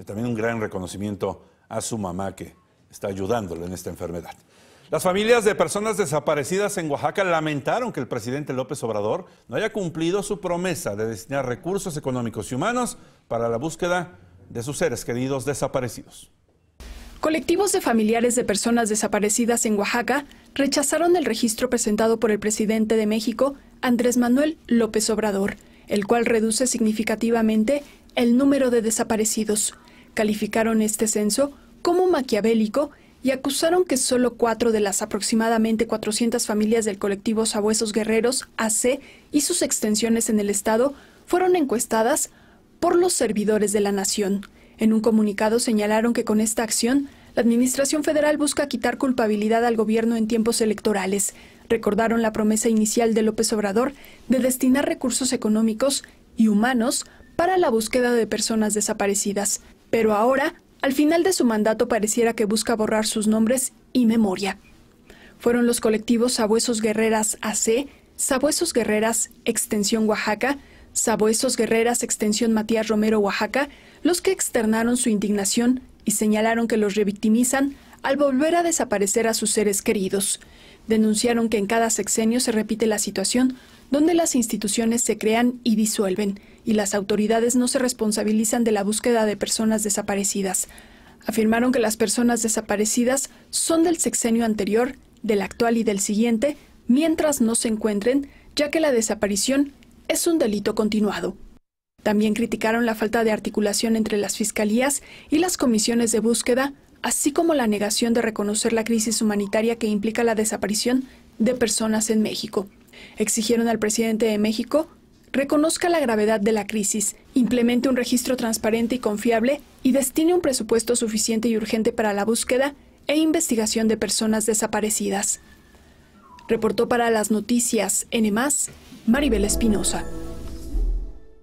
Este, también un gran reconocimiento a su mamá que está ayudándole en esta enfermedad. Las familias de personas desaparecidas en Oaxaca lamentaron que el presidente López Obrador no haya cumplido su promesa de destinar recursos económicos y humanos para la búsqueda de sus seres queridos desaparecidos. Colectivos de familiares de personas desaparecidas en Oaxaca rechazaron el registro presentado por el presidente de México, Andrés Manuel López Obrador, el cual reduce significativamente el número de desaparecidos calificaron este censo como maquiavélico y acusaron que solo cuatro de las aproximadamente 400 familias del colectivo Sabuesos Guerreros, AC, y sus extensiones en el Estado fueron encuestadas por los servidores de la Nación. En un comunicado señalaron que con esta acción, la Administración Federal busca quitar culpabilidad al gobierno en tiempos electorales. Recordaron la promesa inicial de López Obrador de destinar recursos económicos y humanos para la búsqueda de personas desaparecidas. Pero ahora, al final de su mandato, pareciera que busca borrar sus nombres y memoria. Fueron los colectivos Sabuesos Guerreras AC, Sabuesos Guerreras Extensión Oaxaca, Sabuesos Guerreras Extensión Matías Romero Oaxaca, los que externaron su indignación y señalaron que los revictimizan al volver a desaparecer a sus seres queridos. Denunciaron que en cada sexenio se repite la situación donde las instituciones se crean y disuelven, y las autoridades no se responsabilizan de la búsqueda de personas desaparecidas. Afirmaron que las personas desaparecidas son del sexenio anterior, del actual y del siguiente, mientras no se encuentren, ya que la desaparición es un delito continuado. También criticaron la falta de articulación entre las fiscalías y las comisiones de búsqueda, así como la negación de reconocer la crisis humanitaria que implica la desaparición de personas en México. Exigieron al presidente de México reconozca la gravedad de la crisis, implemente un registro transparente y confiable y destine un presupuesto suficiente y urgente para la búsqueda e investigación de personas desaparecidas. Reportó para las noticias N+, Maribel Espinosa.